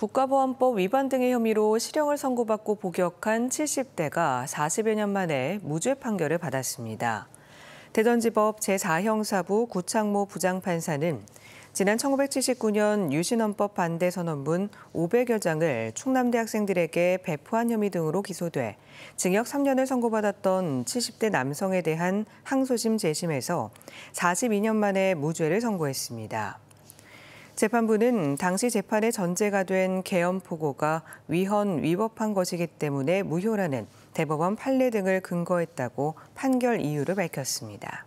국가보안법 위반 등의 혐의로 실형을 선고받고 복역한 70대가 40여 년 만에 무죄 판결을 받았습니다. 대전지법 제4형사부 구창모 부장판사는 지난 1979년 유신헌법 반대 선언문 500여 장을 충남대 학생들에게 배포한 혐의 등으로 기소돼 징역 3년을 선고받았던 70대 남성에 대한 항소심 재심에서 42년 만에 무죄를 선고했습니다. 재판부는 당시 재판의 전제가 된 계엄포고가 위헌 위법한 것이기 때문에 무효라는 대법원 판례 등을 근거했다고 판결 이유를 밝혔습니다.